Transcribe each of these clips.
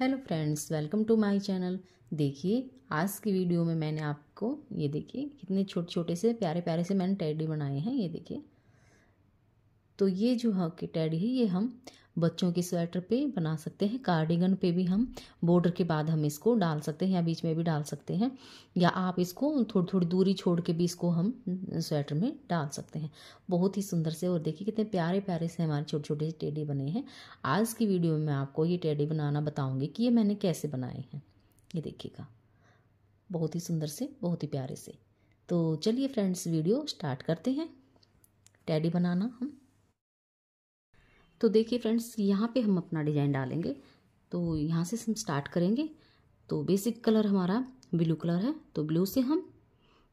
hello friends welcome to my channel देखिए आज की वीडियो में मैंने आपको ये देखिए कितने छोटे छोटे से प्यारे प्यारे से मैंने टैडी बनाए हैं ये देखिए तो ये जो कि टैडी है ये हम बच्चों के स्वेटर पे बना सकते हैं कार्डिगन पे भी हम बॉर्डर के बाद हम इसको डाल सकते हैं या बीच में भी डाल सकते हैं या आप इसको थोड़ी थोड़ी दूरी छोड़ के भी इसको हम स्वेटर में डाल सकते हैं बहुत ही सुंदर से और देखिए कितने प्यारे प्यारे से हमारे छोटे छोटे टेडी बने हैं आज की वीडियो में मैं आपको ये टेडी बनाना बताऊँगी कि ये मैंने कैसे बनाए हैं ये देखिएगा बहुत ही सुंदर से बहुत ही प्यारे से तो चलिए फ्रेंड्स वीडियो स्टार्ट करते हैं टैडी बनाना हम तो देखिए फ्रेंड्स यहाँ पे हम अपना डिज़ाइन डालेंगे तो यहाँ से हम स्टार्ट करेंगे तो बेसिक कलर हमारा ब्लू कलर है तो ब्लू से हम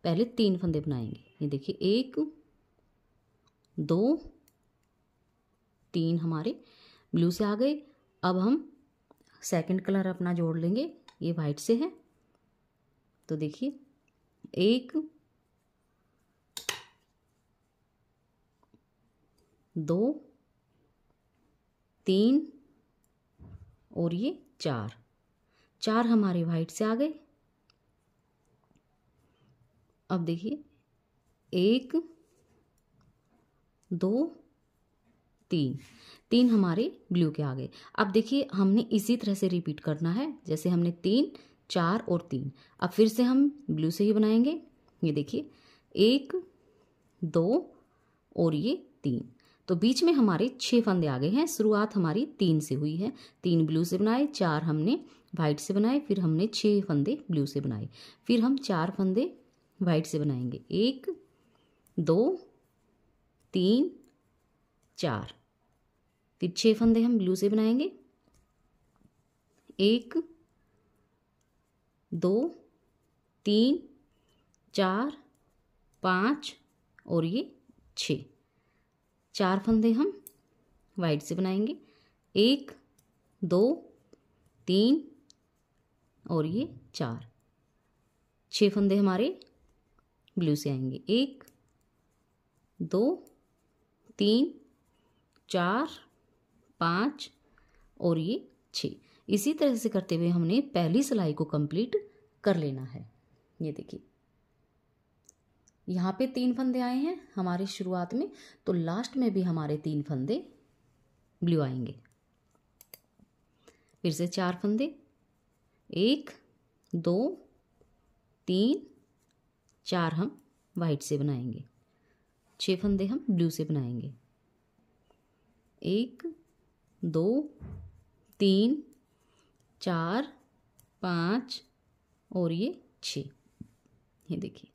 पहले तीन फंदे बनाएंगे ये देखिए एक दो तीन हमारे ब्लू से आ गए अब हम सेकंड कलर अपना जोड़ लेंगे ये वाइट से है तो देखिए एक दो तीन और ये चार चार हमारे वाइट से आ गए अब देखिए एक दो तीन तीन हमारे ब्लू के आ गए अब देखिए हमने इसी तरह से रिपीट करना है जैसे हमने तीन चार और तीन अब फिर से हम ब्लू से ही बनाएंगे ये देखिए एक दो और ये तीन तो बीच में हमारे छः फंदे आ गए हैं शुरुआत हमारी तीन से हुई है तीन ब्लू से बनाए चार हमने वाइट से बनाए फिर हमने छः फंदे ब्लू से बनाए फिर हम चार फंदे वाइट से बनाएंगे एक दो तीन चार फिर छः फंदे हम ब्लू से बनाएंगे एक दो तीन चार पाँच और ये छः चार फंदे हम वाइट से बनाएंगे एक दो तीन और ये चार छह फंदे हमारे ब्लू से आएंगे एक दो तीन चार पाँच और ये छः इसी तरह से करते हुए हमने पहली सिलाई को कंप्लीट कर लेना है ये देखिए यहाँ पे तीन फंदे आए हैं हमारे शुरुआत में तो लास्ट में भी हमारे तीन फंदे ब्लू आएंगे फिर से चार फंदे एक दो तीन चार हम वाइट से बनाएंगे छः फंदे हम ब्लू से बनाएंगे एक दो तीन चार पाँच और ये छः ये देखिए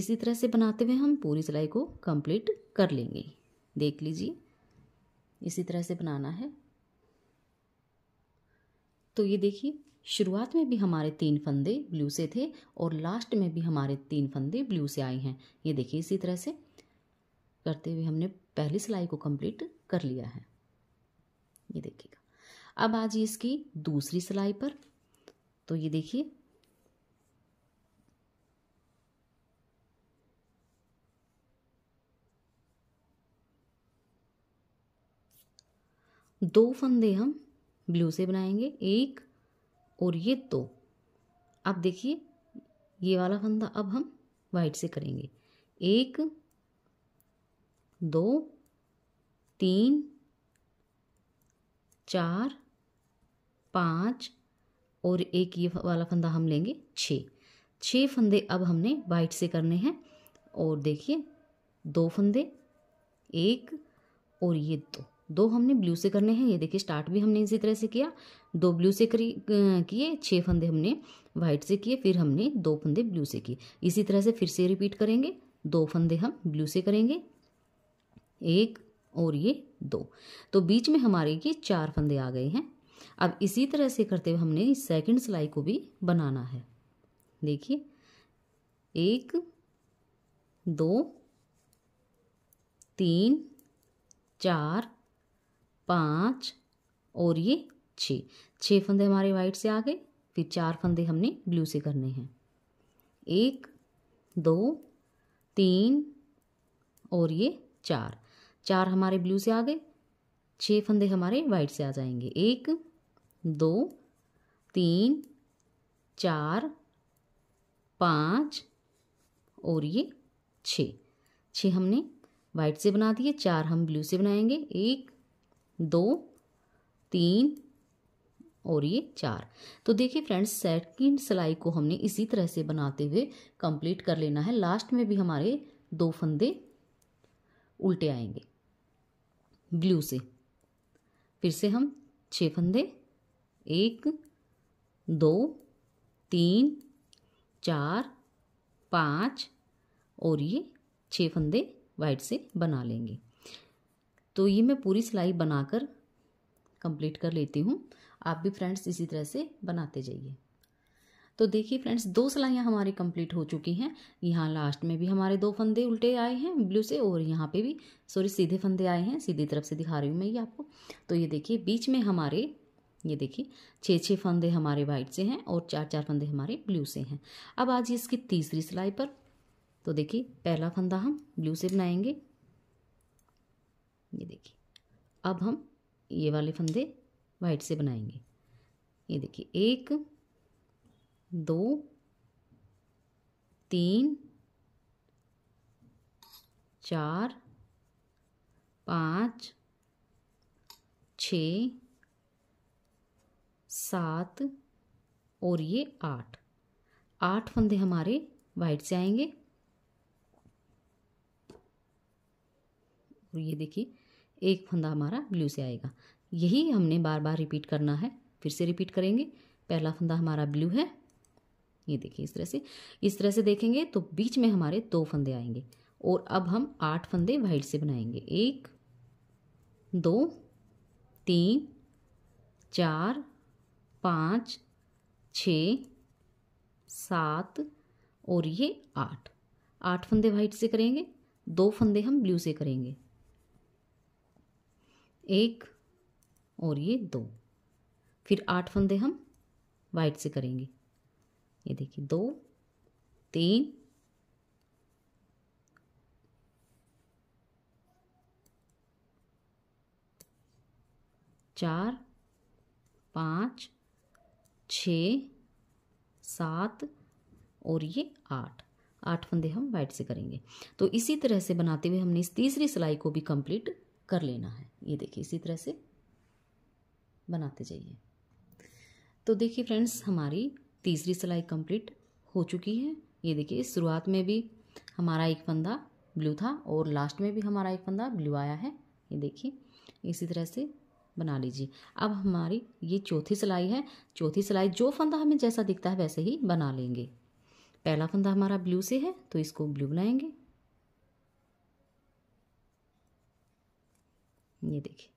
इसी तरह से बनाते हुए हम पूरी सिलाई को कंप्लीट कर लेंगे देख लीजिए इसी तरह से बनाना है तो ये देखिए शुरुआत में भी हमारे तीन फंदे ब्लू से थे और लास्ट में भी हमारे तीन फंदे ब्लू से आए हैं ये देखिए इसी तरह से करते हुए हमने पहली सिलाई को कंप्लीट कर लिया है ये देखिएगा अब आज इसकी दूसरी सिलाई पर तो ये देखिए दो फंदे हम ब्लू से बनाएंगे एक और ये दो अब देखिए ये वाला फंदा अब हम वाइट से करेंगे एक दो तीन चार पाँच और एक ये वाला फंदा हम लेंगे छः छः फंदे अब हमने वाइट से करने हैं और देखिए दो फंदे एक और ये दो दो हमने ब्लू से करने हैं ये देखिए स्टार्ट भी हमने इसी तरह से किया दो ब्लू से करी किए छः फंदे हमने वाइट से किए फिर हमने दो फंदे ब्लू से किए इसी तरह से फिर से रिपीट करेंगे दो फंदे हम ब्लू से करेंगे एक और ये दो तो बीच में हमारे ये चार फंदे आ गए हैं अब इसी तरह से करते हुए हमने इस सेकेंड सिलाई को भी बनाना है देखिए एक दो तीन चार पाँच और ये छः छः फंदे हमारे वाइट से आ गए फिर चार फंदे हमने ब्लू से करने हैं एक दो तीन और ये चार चार हमारे ब्लू से आ गए छः फंदे हमारे वाइट से आ जाएंगे एक दो तीन चार पाँच और ये छः छः हमने वाइट से बना दिए चार हम ब्लू से बनाएंगे एक दो तीन और ये चार तो देखिए फ्रेंड्स सेकंड सिलाई को हमने इसी तरह से बनाते हुए कंप्लीट कर लेना है लास्ट में भी हमारे दो फंदे उल्टे आएंगे ग्लू से फिर से हम छः फंदे एक दो तीन चार पाँच और ये छः फंदे वाइट से बना लेंगे तो ये मैं पूरी सिलाई बनाकर कंप्लीट कर लेती हूँ आप भी फ्रेंड्स इसी तरह से बनाते जाइए तो देखिए फ्रेंड्स दो सिलाइयाँ हमारी कंप्लीट हो चुकी हैं यहाँ लास्ट में भी हमारे दो फंदे उल्टे आए हैं ब्लू से और यहाँ पे भी सॉरी सीधे फंदे आए हैं सीधी तरफ से दिखा रही हूँ मैं ये आपको तो ये देखिए बीच में हमारे ये देखिए छः छः फंदे हमारे वाइट से हैं और चार चार फंदे हमारे ब्लू से हैं अब आज इसकी तीसरी सिलाई पर तो देखिए पहला फंदा हम ब्लू से बनाएंगे ये देखिए अब हम ये वाले फंदे वाइट से बनाएंगे ये देखिए एक दो तीन चार पाँच छ सात और ये आठ आठ फंदे हमारे वाइट से आएंगे और ये देखिए एक फंदा हमारा ब्लू से आएगा यही हमने बार बार रिपीट करना है फिर से रिपीट करेंगे पहला फंदा हमारा ब्लू है ये देखिए इस तरह से इस तरह से देखेंगे तो बीच में हमारे दो फंदे आएंगे और अब हम आठ फंदे वाइट से बनाएंगे एक दो तीन चार पाँच छ सात और ये आठ आठ फंदे वाइट से करेंगे दो फंदे हम ब्लू से करेंगे एक और ये दो फिर आठ फंदे हम वाइट से करेंगे ये देखिए दो तीन चार पाँच छ सात और ये आठ आठ फंदे हम वाइट से करेंगे तो इसी तरह से बनाते हुए हमने इस तीसरी सिलाई को भी कंप्लीट कर लेना है ये देखिए इसी तरह से बनाते जाइए तो देखिए फ्रेंड्स हमारी तीसरी सिलाई कंप्लीट हो चुकी है ये देखिए शुरुआत में भी हमारा एक फंदा ब्लू था और लास्ट में भी हमारा एक फंदा ब्लू आया है ये देखिए इसी तरह से बना लीजिए अब हमारी ये चौथी सिलाई है चौथी सिलाई जो फंदा हमें जैसा दिखता है वैसे ही बना लेंगे पहला फंदा हमारा ब्लू से है तो इसको ब्लू बनाएंगे ये देखिए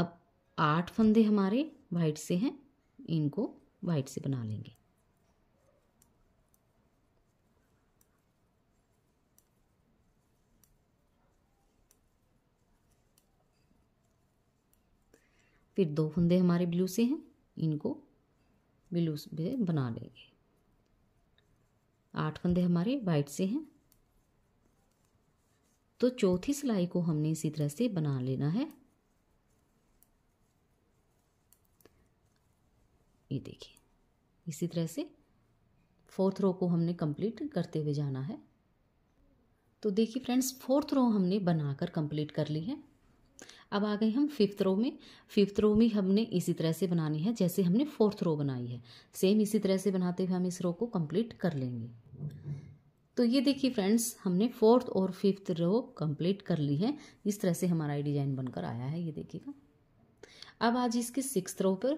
अब आठ फंदे हमारे वाइट से हैं इनको वाइट से बना लेंगे फिर दो फंदे हमारे ब्लू से हैं इनको ब्लू से बना लेंगे आठ फंदे हमारे वाइट से हैं तो चौथी सिलाई को हमने इसी तरह से बना लेना है ये देखिए इसी तरह से फोर्थ रो को हमने कंप्लीट करते हुए जाना है तो देखिए फ्रेंड्स फोर्थ रो हमने बनाकर कंप्लीट कर ली है अब आ गए हम फिफ्थ रो में फिफ्थ रो में हमने इसी तरह से बनानी है जैसे हमने फोर्थ रो बनाई है सेम इसी तरह से बनाते हुए हम इस रो को कंप्लीट कर लेंगे तो ये देखिए फ्रेंड्स हमने फोर्थ और फिफ्थ रो कंप्लीट कर ली है इस तरह से हमारा ये डिजाइन बनकर आया है ये देखिएगा अब आज इसके सिक्स रो पर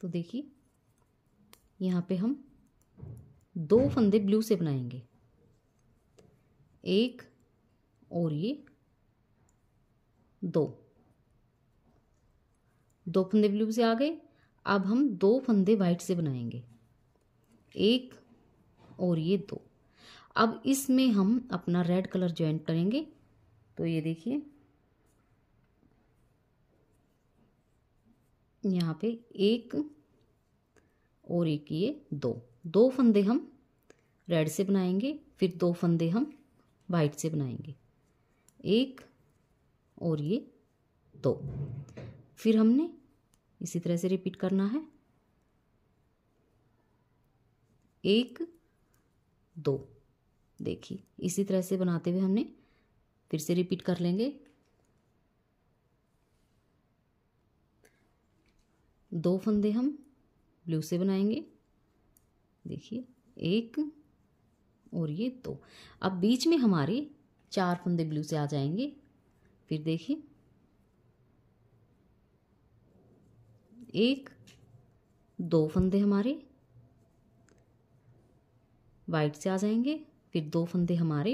तो देखिए यहाँ पे हम दो फंदे ब्लू से बनाएंगे एक और ये दो दो फंदे ब्लू से आ गए अब हम दो फंदे वाइट से बनाएंगे एक और ये दो अब इसमें हम अपना रेड कलर ज्वाइंट करेंगे तो ये देखिए यहाँ पे एक और एक ये दो दो फंदे हम रेड से बनाएंगे फिर दो फंदे हम वाइट से बनाएंगे एक और ये दो फिर हमने इसी तरह से रिपीट करना है एक दो देखिए इसी तरह से बनाते हुए हमने फिर से रिपीट कर लेंगे दो फंदे हम ब्लू से बनाएंगे देखिए एक और ये दो अब बीच में हमारे चार फंदे ब्लू से आ जाएंगे फिर देखिए एक दो फंदे हमारे वाइट से आ जाएंगे फिर दो फंदे हमारे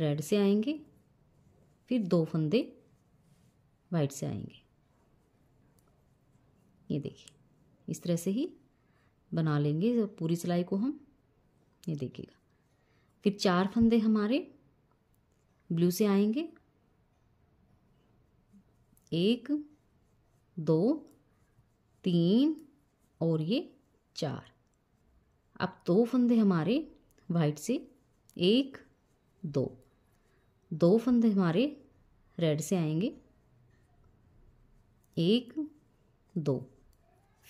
रेड से आएंगे फिर दो फंदे वाइट से आएंगे ये देखिए इस तरह से ही बना लेंगे पूरी सिलाई को हम ये देखिएगा फिर चार फंदे हमारे ब्लू से आएंगे एक दो तीन और ये चार अब दो फंदे हमारे वाइट से एक दो दो फंदे हमारे रेड से आएंगे एक दो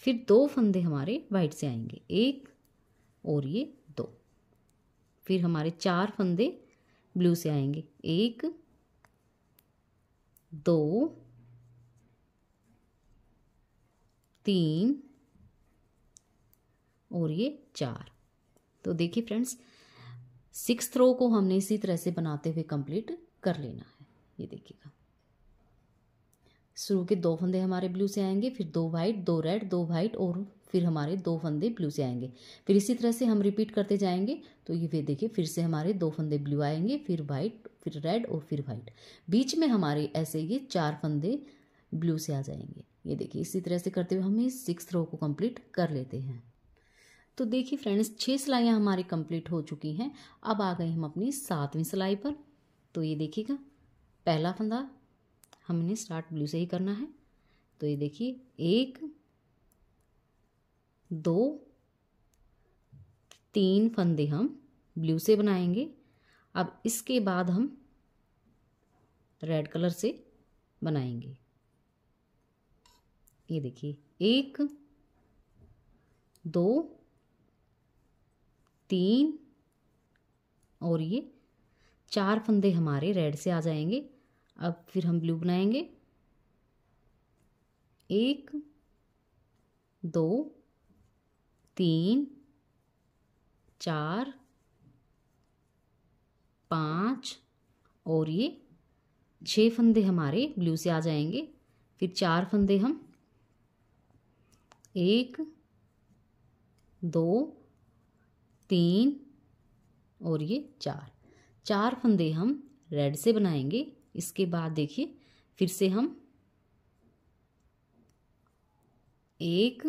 फिर दो फंदे हमारे वाइट से आएंगे एक और ये दो फिर हमारे चार फंदे ब्लू से आएंगे एक दो तीन और ये चार तो देखिए फ्रेंड्स सिक्स रो को हमने इसी तरह से बनाते हुए कंप्लीट कर लेना है ये देखिएगा शुरू के दो फंदे हमारे ब्लू से आएंगे फिर दो वाइट दो रेड दो वाइट और फिर हमारे दो फंदे ब्लू से आएंगे फिर इसी तरह से हम रिपीट करते जाएंगे तो ये फिर देखिए फिर से हमारे दो फंदे ब्लू आएंगे फिर वाइट फिर रेड और फिर वाइट बीच में हमारे ऐसे ये चार फंदे ब्लू से आ जाएंगे ये देखिए इसी तरह से करते हुए हम ये सिक्स रो को कंप्लीट कर लेते हैं तो देखिए फ्रेंड्स छः सिलाइयाँ हमारी कंप्लीट हो चुकी हैं अब आ गए हम अपनी सातवीं सिलाई पर तो ये देखिएगा पहला फंदा हमने स्टार्ट ब्लू से ही करना है तो ये देखिए एक दो तीन फंदे हम ब्लू से बनाएंगे अब इसके बाद हम रेड कलर से बनाएंगे ये देखिए एक दो तीन और ये चार फंदे हमारे रेड से आ जाएंगे अब फिर हम ब्लू बनाएंगे एक दो तीन चार पाँच और ये छः फंदे हमारे ब्लू से आ जाएंगे फिर चार फंदे हम एक दो तीन और ये चार चार फंदे हम रेड से बनाएंगे इसके बाद देखिए फिर से हम एक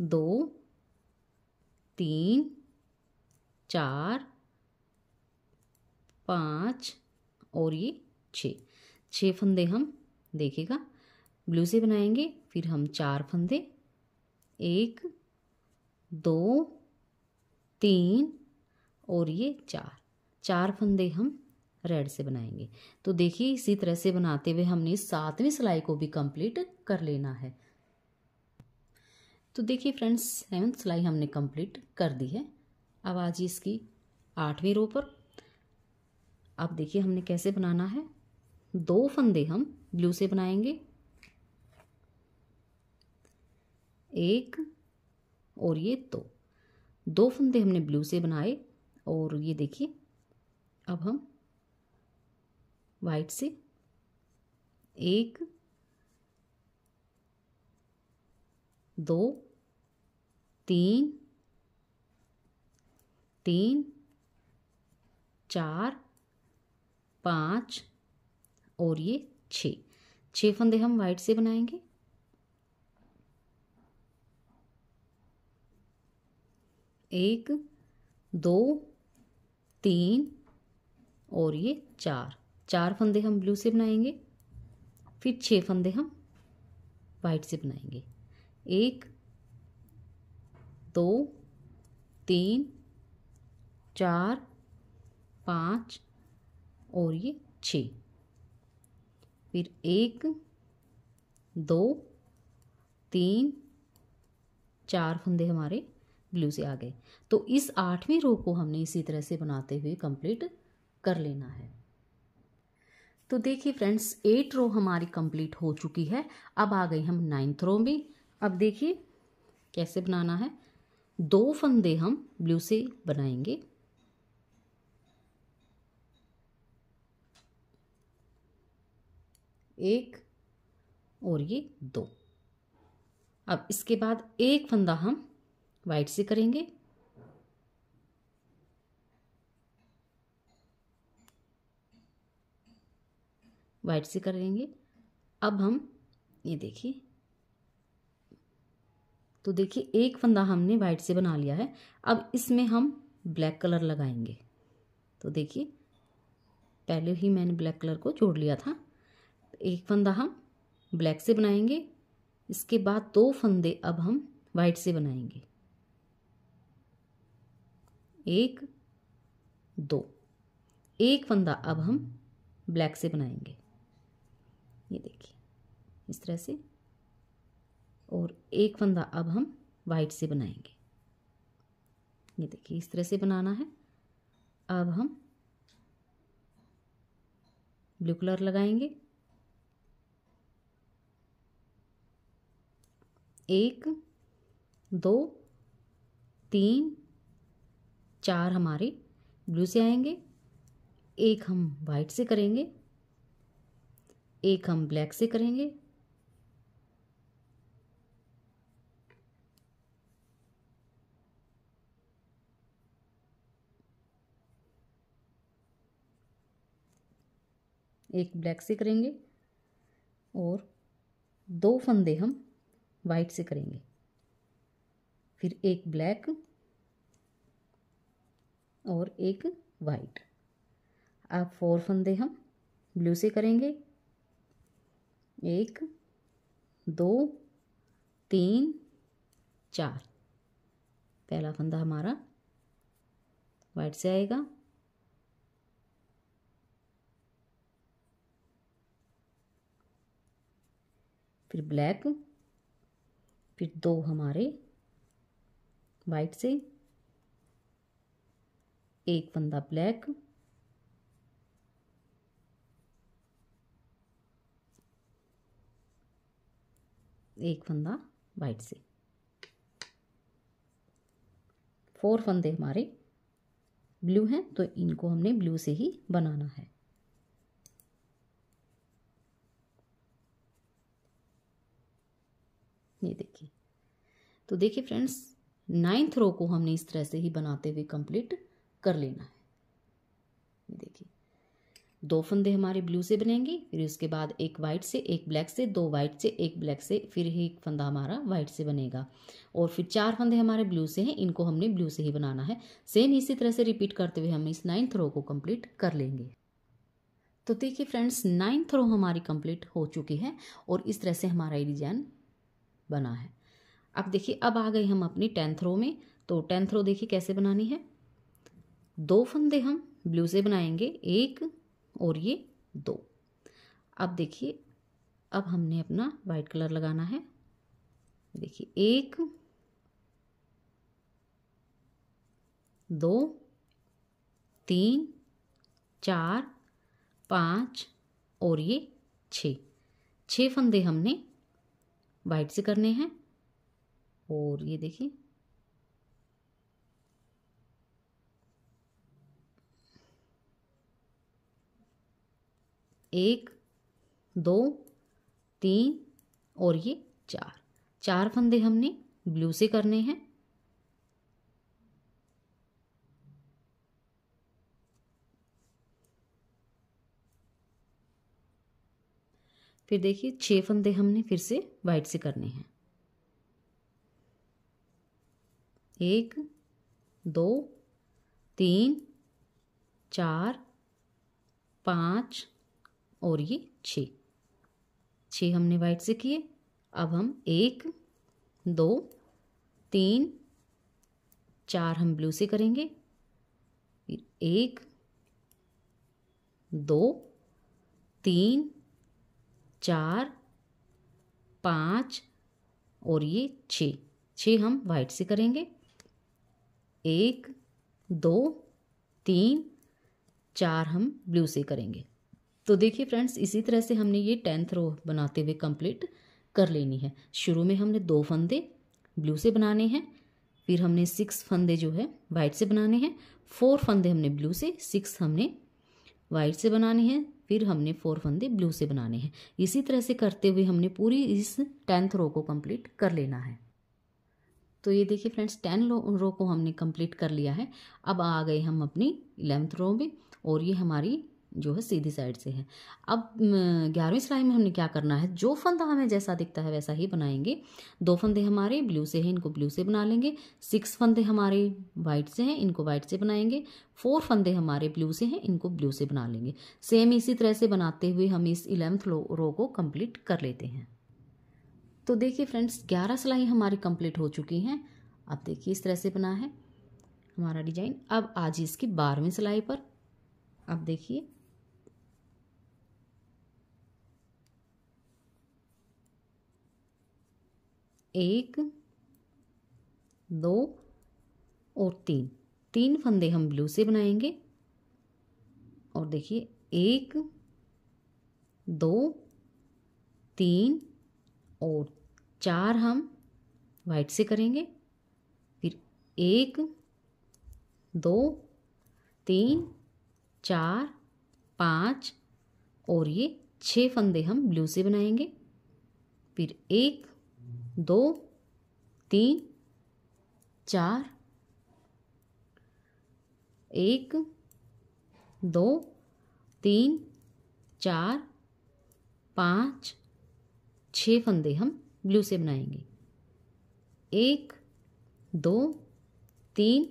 दो तीन चार पाँच और ये छः छः फंदे हम देखिएगा ब्लू से बनाएंगे फिर हम चार फंदे एक दो तीन और ये चार चार फंदे हम रेड से बनाएंगे तो देखिए इसी तरह से बनाते हुए हमने सातवीं सिलाई को भी कंप्लीट कर लेना है तो देखिए फ्रेंड्स सेवन्थ सिलाई हमने कंप्लीट कर दी है अब आज इसकी आठवीं रो पर अब देखिए हमने कैसे बनाना है दो फंदे हम ब्लू से बनाएंगे एक और ये दो दो फंदे हमने ब्लू से बनाए और ये देखिए अब हम वाइट से एक दो तीन तीन चार पाँच और ये छः छः फंदे हम वाइट से बनाएंगे एक दो तीन और ये चार चार फंदे हम ब्लू से बनाएंगे फिर छः फंदे हम वाइट से बनाएंगे एक दो तीन चार पाँच और ये छः फिर एक दो तीन चार फंदे हमारे ब्लू से आगे तो इस आठवीं रो को हमने इसी तरह से बनाते हुए कंप्लीट कर लेना है तो देखिए फ्रेंड्स एट रो हमारी कंप्लीट हो चुकी है अब आ गई हम नाइन्थ रो में अब देखिए कैसे बनाना है दो फंदे हम ब्लू से बनाएंगे एक और ये दो अब इसके बाद एक फंदा हम वाइट से करेंगे वाइट से करेंगे अब हम ये देखिए तो देखिए एक फंदा हमने वाइट से बना लिया है अब इसमें हम ब्लैक कलर लगाएंगे तो देखिए पहले ही मैंने ब्लैक कलर को जोड़ लिया था एक फंदा हम ब्लैक से बनाएंगे इसके बाद दो फंदे अब हम वाइट से बनाएंगे एक दो एक फंदा अब हम ब्लैक से बनाएंगे ये देखिए इस तरह से और एक फंदा अब हम वाइट से बनाएंगे ये देखिए इस तरह से बनाना है अब हम ब्लू कलर लगाएंगे एक दो तीन चार हमारे ब्लू से आएंगे एक हम वाइट से करेंगे एक हम ब्लैक से करेंगे एक ब्लैक से करेंगे और दो फंदे हम वाइट से करेंगे फिर एक ब्लैक और एक वाइट आप फोर फंदे हम ब्लू से करेंगे एक दो तीन चार पहला फंदा हमारा वाइट से आएगा फिर ब्लैक फिर दो हमारे वाइट से एक फंदा ब्लैक एक फंदा वाइट से फोर फंदे हमारे ब्लू हैं तो इनको हमने ब्लू से ही बनाना है ये देखिए तो देखिए फ्रेंड्स नाइन्थ रो को हमने इस तरह से ही बनाते हुए कंप्लीट कर लेना है देखिए दो फंदे हमारे ब्लू से बनेंगे फिर उसके बाद एक वाइट से एक ब्लैक से दो वाइट से एक ब्लैक से फिर ही एक फंदा हमारा वाइट से बनेगा और फिर चार फंदे हमारे ब्लू से हैं इनको हमने ब्लू से ही बनाना है सेम इसी तरह से रिपीट करते हुए हम इस नाइन्थ रो को कंप्लीट कर लेंगे तो देखिए फ्रेंड्स नाइन्थ रो हमारी कंप्लीट हो चुकी है और इस तरह से हमारा ये डिजाइन बना है अब देखिए अब आ गए हम अपनी टेंथ रो में तो टेंथ रो देखिए कैसे बनानी है दो फंदे हम ब्लू से बनाएंगे एक और ये दो अब देखिए अब हमने अपना वाइट कलर लगाना है देखिए एक दो तीन चार पाँच और ये छ छः फंदे हमने वाइट से करने हैं और ये देखिए एक दो तीन और ये चार चार फंदे हमने ब्लू से करने हैं फिर देखिए छह फंदे हमने फिर से वाइट से करने हैं एक दो तीन चार पाँच और ये छ छ हमने वाइट से किए अब हम एक दो तीन चार हम ब्लू से करेंगे फिर एक दो तीन चार पाँच और ये छ छ हम वाइट से करेंगे एक दो तीन चार हम ब्लू से करेंगे तो देखिए फ्रेंड्स इसी तरह से हमने ये टेंथ रो बनाते हुए कंप्लीट कर लेनी है शुरू में हमने दो फंदे ब्लू से बनाने हैं फिर हमने सिक्स फंदे जो है वाइट से बनाने हैं फोर फंदे हमने ब्लू से सिक्स हमने वाइट से बनाने हैं फिर हमने फोर फंदे ब्लू से बनाने हैं इसी तरह से करते हुए हमने पूरी इस टेंथ रो को कंप्लीट कर लेना है तो ये देखिए फ्रेंड्स टेन रो को हमने कंप्लीट कर लिया है अब आ गए हम अपनी इलेवंथ रो में और ये हमारी जो है सीधी साइड से है अब ग्यारहवीं सिलाई में हमने क्या करना है जो फंदा हमें जैसा दिखता है वैसा ही बनाएंगे दो फंदे हमारे ब्लू से हैं इनको ब्लू से बना लेंगे सिक्स फंदे हमारे वाइट से हैं इनको वाइट से बनाएंगे फोर फंदे हमारे ब्लू से हैं इनको ब्लू से बना लेंगे सेम इसी तरह से बनाते हुए हम इस इलेवंथ रो को कम्प्लीट कर लेते हैं तो देखिए फ्रेंड्स ग्यारह सिलाई हमारी कम्प्लीट हो चुकी हैं अब देखिए इस तरह से बना है हमारा डिजाइन अब आज इसकी बारहवीं सिलाई पर अब देखिए एक दो और तीन तीन फंदे हम ब्लू से बनाएंगे और देखिए एक दो तीन और चार हम वाइट से करेंगे फिर एक दो तीन चार पाँच और ये छः फंदे हम ब्लू से बनाएंगे फिर एक दो तीन चार एक दो तीन चार पाँच छः फंदे हम ब्लू से बनाएंगे एक दो तीन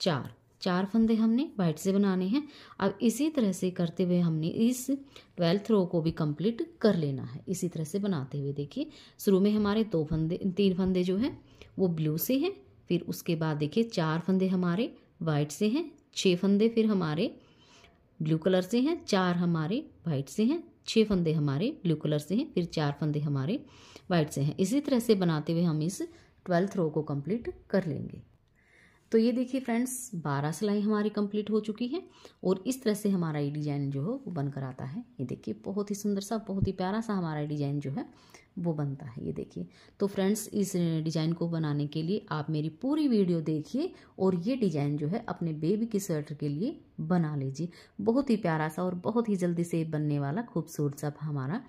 चार चार फंदे हमने वाइट से बनाने हैं अब इसी तरह से करते हुए हमने इस ट्वेल्थ रो को भी कंप्लीट कर लेना है इसी तरह से बनाते हुए देखिए शुरू में हमारे दो फंदे तीन फंदे जो हैं वो ब्लू से हैं फिर उसके बाद देखिए चार फंदे हमारे वाइट से हैं छः फंदे फिर हमारे ब्लू कलर से हैं चार हमारे वाइट से हैं छः फंदे हमारे ब्लू कलर से हैं फिर चार फंदे हमारे वाइट से हैं इसी तरह से बनाते हुए हम इस ट्वेल्थ रो को कंप्लीट कर लेंगे तो ये देखिए फ्रेंड्स बारह सिलाई हमारी कंप्लीट हो चुकी है और इस तरह से हमारा ये डिज़ाइन जो है वो बनकर आता है ये देखिए बहुत ही सुंदर सा बहुत ही प्यारा सा हमारा डिज़ाइन जो है वो बनता है ये देखिए तो फ्रेंड्स इस डिज़ाइन को बनाने के लिए आप मेरी पूरी वीडियो देखिए और ये डिज़ाइन जो है अपने बेबी के स्वेटर के लिए बना लीजिए बहुत ही प्यारा सा और बहुत ही जल्दी से बनने वाला खूबसूरत सा हमारा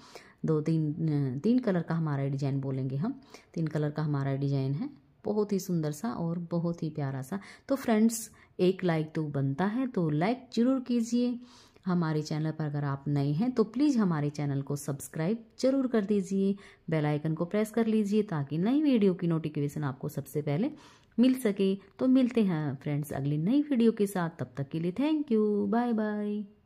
दो तीन तीन कलर का हमारा डिज़ाइन बोलेंगे हम तीन कलर का हमारा डिज़ाइन है बहुत ही सुंदर सा और बहुत ही प्यारा सा तो फ्रेंड्स एक लाइक तो बनता है तो लाइक जरूर कीजिए हमारे चैनल पर अगर आप नए हैं तो प्लीज़ हमारे चैनल को सब्सक्राइब जरूर कर दीजिए बेल आइकन को प्रेस कर लीजिए ताकि नई वीडियो की नोटिफिकेशन आपको सबसे पहले मिल सके तो मिलते हैं फ्रेंड्स अगली नई वीडियो के साथ तब तक के लिए थैंक यू बाय बाय